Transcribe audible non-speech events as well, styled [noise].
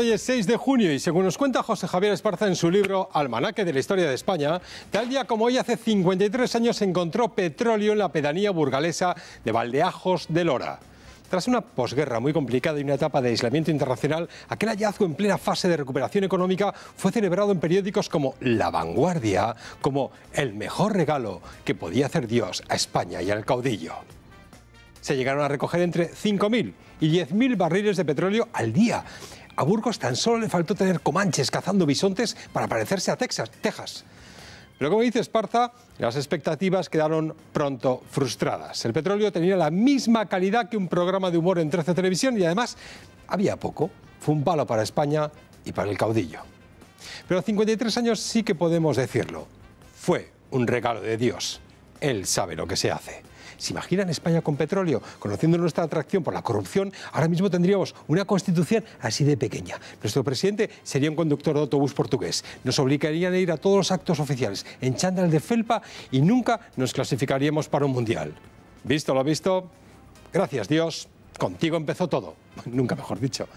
Hoy es 6 de junio y según nos cuenta José Javier Esparza en su libro Almanaque de la Historia de España, tal día como hoy hace 53 años se encontró petróleo en la pedanía burgalesa de Valdeajos de Lora. Tras una posguerra muy complicada y una etapa de aislamiento internacional, aquel hallazgo en plena fase de recuperación económica fue celebrado en periódicos como La Vanguardia, como el mejor regalo que podía hacer Dios a España y al caudillo. Se llegaron a recoger entre 5.000 y 10.000 barriles de petróleo al día. A Burgos tan solo le faltó tener comanches cazando bisontes para parecerse a Texas. Texas. Pero como dice Esparza, las expectativas quedaron pronto frustradas. El petróleo tenía la misma calidad que un programa de humor en 13 Televisión y además había poco. Fue un palo para España y para el caudillo. Pero a 53 años sí que podemos decirlo. Fue un regalo de Dios. Él sabe lo que se hace. ¿Se imaginan España con petróleo? Conociendo nuestra atracción por la corrupción, ahora mismo tendríamos una constitución así de pequeña. Nuestro presidente sería un conductor de autobús portugués. Nos obligarían a ir a todos los actos oficiales en chándal de felpa y nunca nos clasificaríamos para un mundial. ¿Visto lo visto? Gracias Dios. Contigo empezó todo. [laughs] Nunca mejor dicho.